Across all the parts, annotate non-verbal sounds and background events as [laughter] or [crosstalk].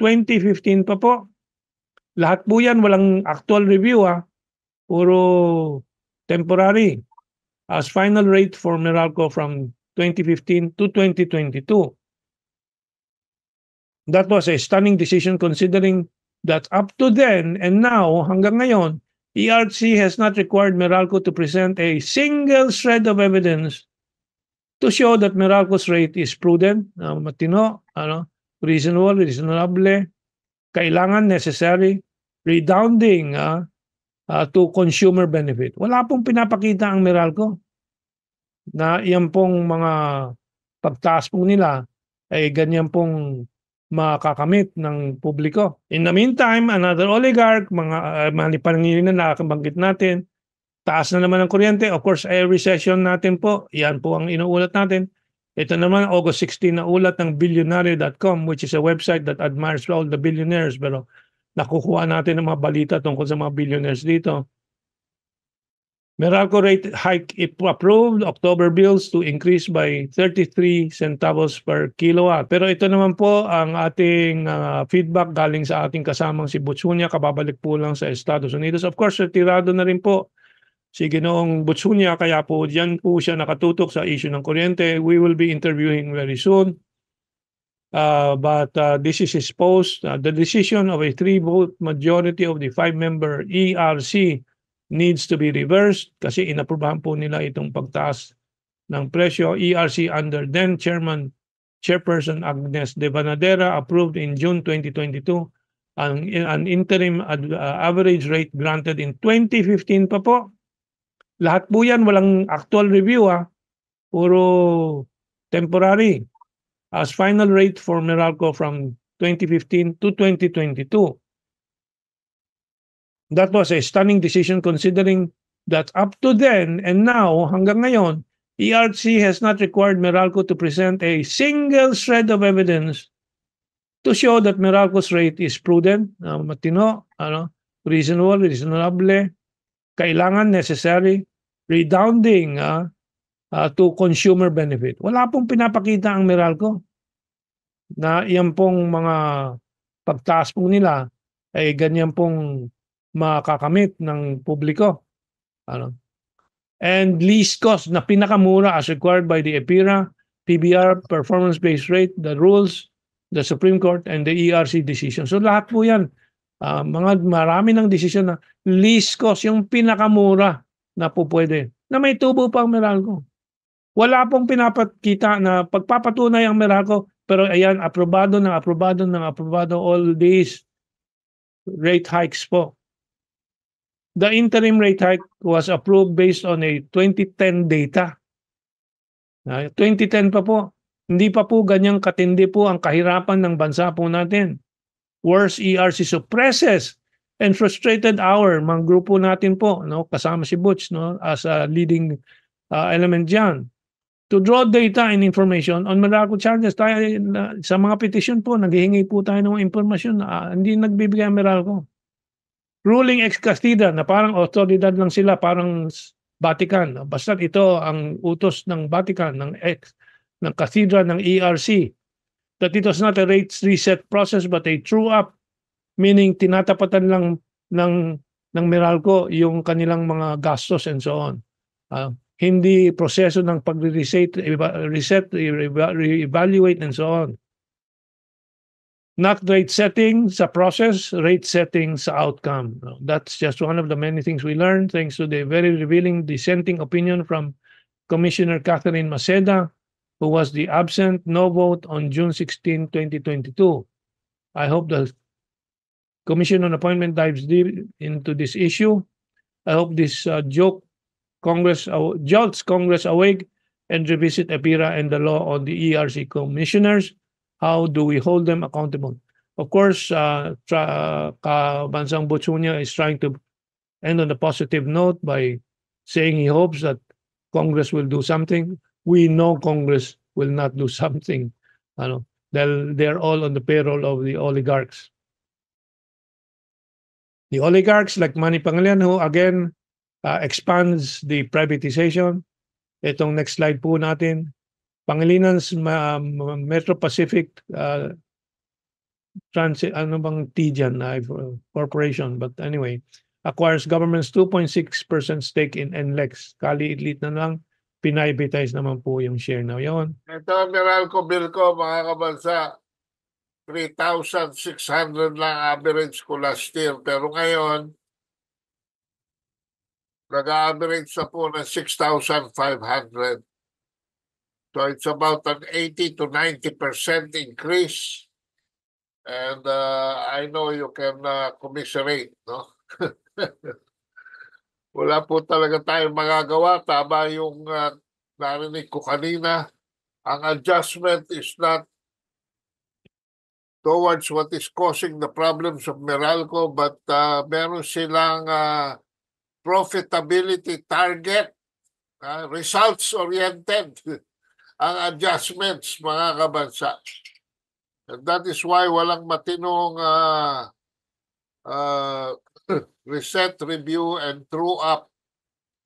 2015 pa po. Lahat po yan, walang actual review ha. Ah. Puro temporary. As final rate for Meralco from 2015 to 2022. That was a stunning decision considering that up to then and now, hanggang ngayon, ERC has not required Meralco to present a single shred of evidence to show that Meralco's rate is prudent, uh, matino, ano, reasonable, reasonable, kailangan, necessary, redounding uh, uh, to consumer benefit. Wala pong pinapakita ang Meralco na yan pong mga pagtaas pong nila ay ganyan pong makakamit ng publiko. In the meantime, another oligarch, mga uh, ah, mali panangilin na nakakabanggit natin, taas na naman ang kuryente. Of course, every session natin po, yan po ang inuulat natin. Ito naman, August 16 na ulat ng billionaire.com which is a website that admires all the billionaires pero nakukuha natin ng mga balita tungkol sa mga billionaires dito. Meralco rate hike approved, October bills to increase by 33 centavos per kilowatt. Pero ito naman po ang ating uh, feedback galing sa ating kasamang si Butsunya, kababalik po lang sa Estados Unidos. Of course, retirado na rin po si Ginoong Butsunya kaya po diyan po siya nakatutok sa issue ng kuryente. We will be interviewing very soon. Uh, but uh, this is his post. Uh, the decision of a three-vote majority of the five-member ERC needs to be reversed kasi inaprobahan po nila itong pagtaas ng presyo. ERC under then Chairman Chairperson Agnes De Banadera approved in June 2022 ang an interim ad, uh, average rate granted in 2015 pa po lahat po yan, walang actual review ah Puro temporary as final rate for Meralco from 2015 to 2022. That was a stunning decision considering that up to then and now, hanggang ngayon, ERC has not required Meralco to present a single shred of evidence to show that Meralco's rate is prudent, uh, matino, ano, reasonable, reasonable, kailangan necessary, redounding uh, uh, to consumer benefit. Wala pong pinapakita ang Meralco na iyan pong mga pagtaas pong nila ay ganyan pong makakamit ng publiko. Ano? And least cost na pinakamura as required by the EPIRA, PBR, performance-based rate, the rules, the Supreme Court, and the ERC decision. So lahat po yan uh, mga marami ng desisyon na least cost, yung pinakamura na po pwede, na may tubo pang ang Meralco. Wala pong pinapakita na pagpapatunay ang Meralco, pero ayan, aprobado ng aprobado ng aprobado all these rate hikes po. The interim rate hike was approved based on a 2010 data. Uh, ah, 2010 pa po. Hindi pa po ganyang katindi po ang kahirapan ng bansa po natin. Worse, ERC suppresses and frustrated hour, mga grupo natin po, no? kasama si Butch no? as a leading uh, element diyan To draw data and information on Meralco charges, tayo, uh, sa mga petition po, naghihingi po tayo ng impormasyon na uh, hindi nagbibigay ang Meralco. Ruling ex castida na parang autoridad lang sila, parang Vatican. Basta ito ang utos ng Vatican, ng ex, ng Cathedral, ng ERC that it was not a rate reset process but a true up meaning tinatapatan lang ng ng Meralco yung kanilang mga gastos and so on. Uh, hindi proseso ng pag-reset reset, re-evaluate and so on. Not rate setting sa process, rate setting sa outcome. That's just one of the many things we learned thanks to the very revealing dissenting opinion from Commissioner Catherine Maceda, who was the absent no vote on June 16, 2022. I hope the Commission on Appointment dives deep into this issue. I hope this uh, joke Congress uh, jolts Congress awake and revisit APIRA and the law on the ERC commissioners. How do we hold them accountable? Of course, uh, uh, Bansang is trying to end on a positive note by saying he hopes that Congress will do something. we know Congress will not do [laughs] something. Ano, dahil they're all on the payroll of the oligarchs. The oligarchs like Manny Pangilinan who again uh, expands the privatization. Itong next slide po natin. Pangilinan's uh, Metro Pacific uh, Transit, ano bang T uh, corporation. But anyway, acquires government's 2.6% stake in NLEX. Kali-itlit na lang pinivatize naman po yung share na yon. Ito, Meralco ko mga kabansa, 3,600 lang average ko last year. Pero ngayon, nag-average na po ng 6,500. So it's about an 80 to 90% increase. And uh, I know you can uh, commiserate, no? [laughs] wala po talaga tayong magagawa. Tama yung uh, narinig ko kanina. Ang adjustment is not towards what is causing the problems of Meralco but uh, meron silang uh, profitability target, uh, results-oriented [laughs] ang adjustments mga kabansa. And that is why walang matinong uh, uh, [clears throat] reset, review, and true up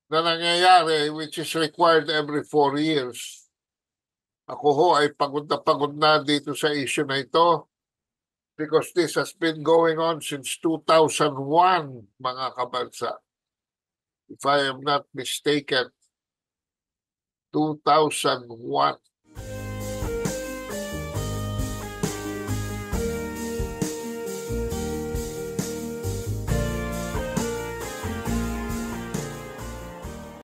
na nangyayari which is required every four years. Ako ho ay pagod na pagod na dito sa issue na ito because this has been going on since 2001, mga kabansa. If I am not mistaken, 2001.